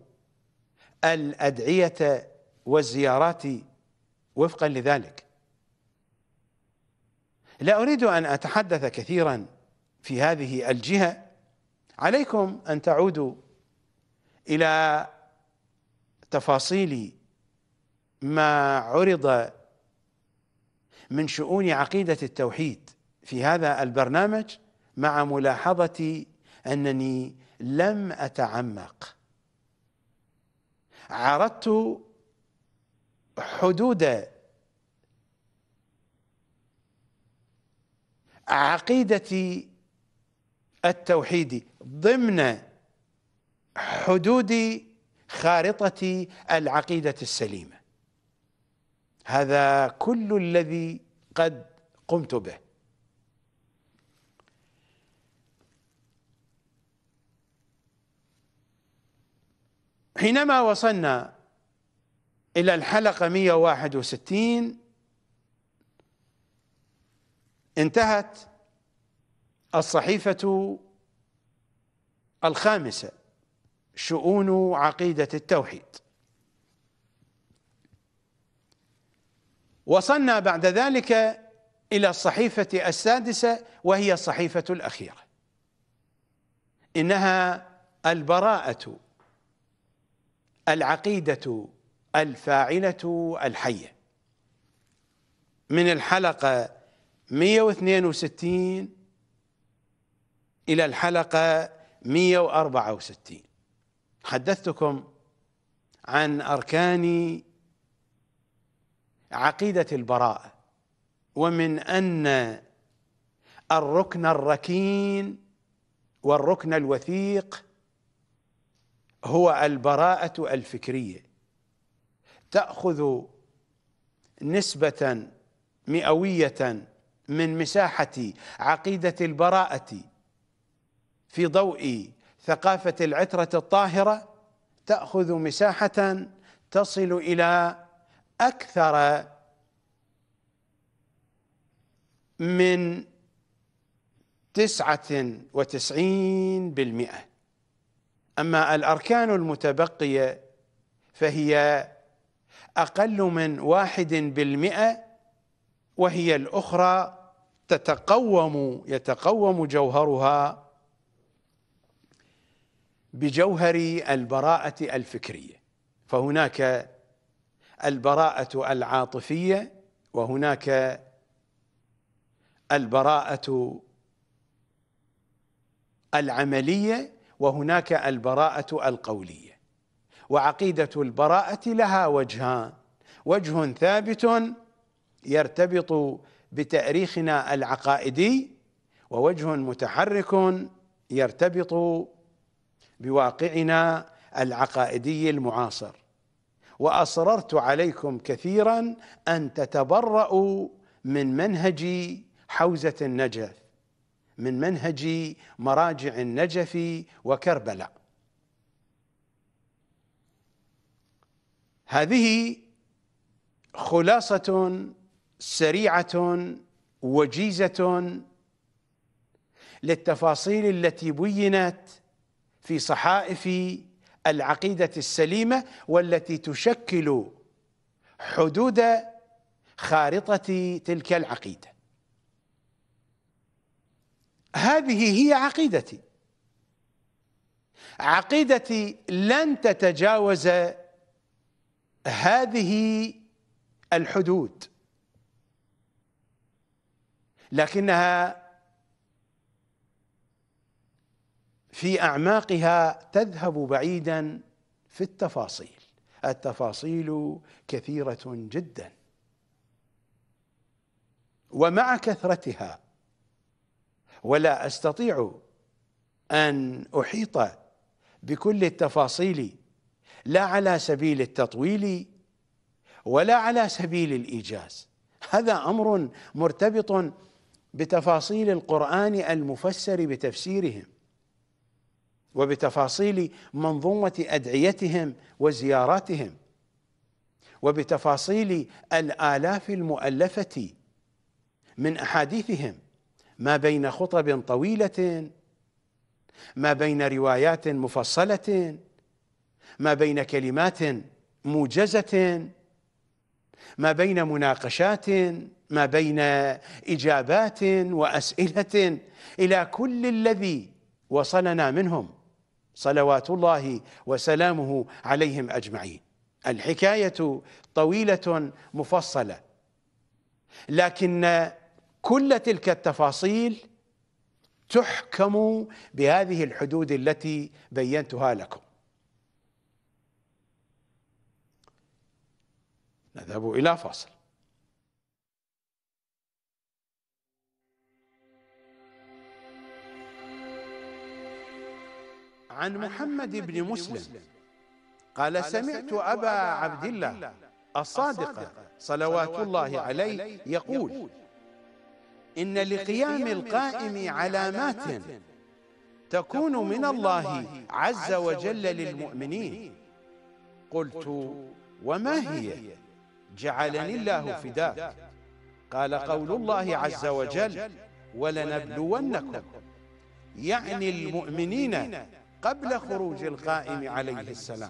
الأدعية والزيارات وفقا لذلك لا أريد أن أتحدث كثيرا في هذه الجهة عليكم أن تعودوا إلى تفاصيل ما عرض من شؤون عقيدة التوحيد في هذا البرنامج مع ملاحظة أنني لم اتعمق عرضت حدود عقيدتي التوحيد ضمن حدود خارطة العقيدة السليمة هذا كل الذي قد قمت به حينما وصلنا إلى الحلقة 161 انتهت الصحيفة الخامسة شؤون عقيدة التوحيد وصلنا بعد ذلك إلى الصحيفة السادسة وهي الصحيفة الأخيرة إنها البراءة العقيدة الفاعلة الحية من الحلقة 162 إلى الحلقة 164 حدثتكم عن أركان عقيدة البراءة ومن أن الركن الركين والركن الوثيق هو البراءة الفكرية تأخذ نسبة مئوية من مساحة عقيدة البراءة في ضوء ثقافة العترة الطاهرة تأخذ مساحة تصل إلى أكثر من تسعة وتسعين بالمئة أما الأركان المتبقية فهي أقل من واحد بالمئة وهي الأخرى تتقوم يتقوم جوهرها بجوهر البراءة الفكرية فهناك البراءة العاطفية وهناك البراءة العملية وهناك البراءة القولية وعقيدة البراءة لها وجهان وجه ثابت يرتبط بتأريخنا العقائدي ووجه متحرك يرتبط بواقعنا العقائدي المعاصر واصررت عليكم كثيرا ان تتبرأوا من منهج حوزة النجف من منهج مراجع النجف وكربلاء هذه خلاصة سريعة وجيزة للتفاصيل التي بينت في صحائف العقيدة السليمة والتي تشكل حدود خارطة تلك العقيدة هذه هي عقيدتي عقيدتي لن تتجاوز هذه الحدود لكنها في اعماقها تذهب بعيدا في التفاصيل التفاصيل كثيره جدا ومع كثرتها ولا أستطيع أن أحيط بكل التفاصيل لا على سبيل التطويل ولا على سبيل الإيجاز هذا أمر مرتبط بتفاصيل القرآن المفسر بتفسيرهم وبتفاصيل منظومة أدعيتهم وزياراتهم وبتفاصيل الآلاف المؤلفة من أحاديثهم ما بين خطب طويلة ما بين روايات مفصلة ما بين كلمات موجزة ما بين مناقشات ما بين إجابات وأسئلة إلى كل الذي وصلنا منهم صلوات الله وسلامه عليهم أجمعين الحكاية طويلة مفصلة لكن كل تلك التفاصيل تحكم بهذه الحدود التي بينتها لكم نذهب إلى فاصل عن محمد بن مسلم قال سمعت أبا عبد الله الصادق صلوات الله عليه يقول إن لقيام القائم علامات تكون من الله عز وجل للمؤمنين قلت وما هي جعلني الله فداك قال قول الله عز وجل ولنبلونكم يعني, يعني المؤمنين قبل خروج القائم عليه السلام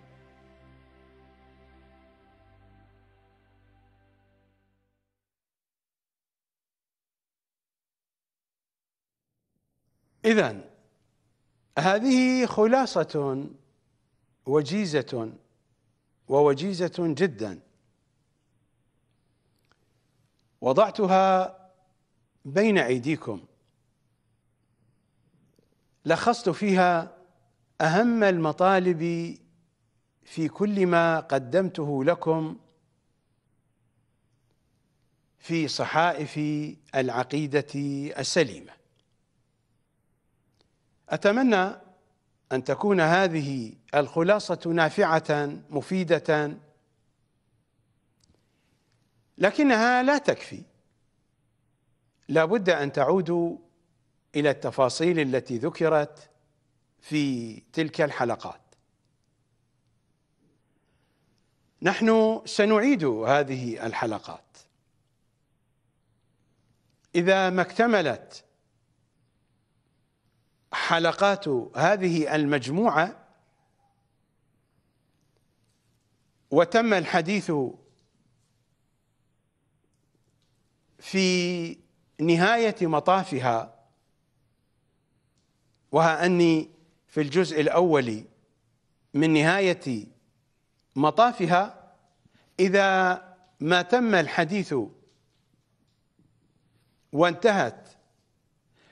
إذا هذه خلاصة وجيزة ووجيزة جدا وضعتها بين أيديكم لخصت فيها أهم المطالب في كل ما قدمته لكم في صحائف العقيدة السليمة أتمنى أن تكون هذه الخلاصة نافعة مفيدة لكنها لا تكفي لا بد أن تعودوا إلى التفاصيل التي ذكرت في تلك الحلقات نحن سنعيد هذه الحلقات إذا ما اكتملت حلقات هذه المجموعة وتم الحديث في نهاية مطافها وها أني في الجزء الأول من نهاية مطافها إذا ما تم الحديث وانتهت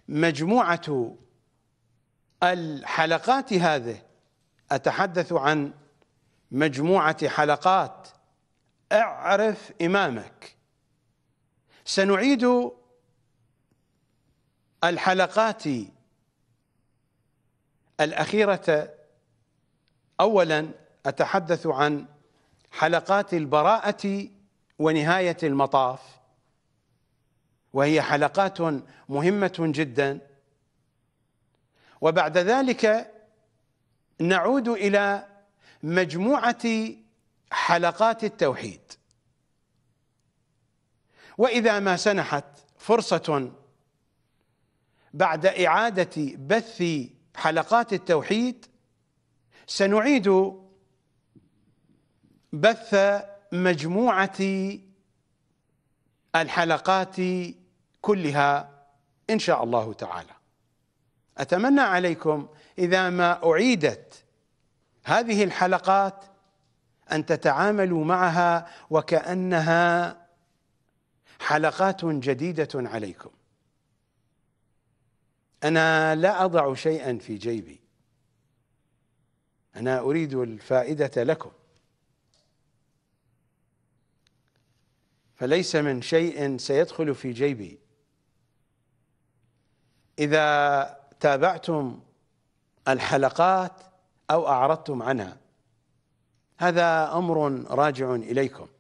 مجموعة الحلقات هذه أتحدث عن مجموعة حلقات اعرف إمامك سنعيد الحلقات الأخيرة أولا أتحدث عن حلقات البراءة ونهاية المطاف وهي حلقات مهمة جدا وبعد ذلك نعود إلى مجموعة حلقات التوحيد وإذا ما سنحت فرصة بعد إعادة بث حلقات التوحيد سنعيد بث مجموعة الحلقات كلها إن شاء الله تعالى أتمنى عليكم إذا ما أعيدت هذه الحلقات أن تتعاملوا معها وكأنها حلقات جديدة عليكم أنا لا أضع شيئا في جيبي أنا أريد الفائدة لكم فليس من شيء سيدخل في جيبي إذا تابعتم الحلقات أو أعرضتم عنها هذا أمر راجع إليكم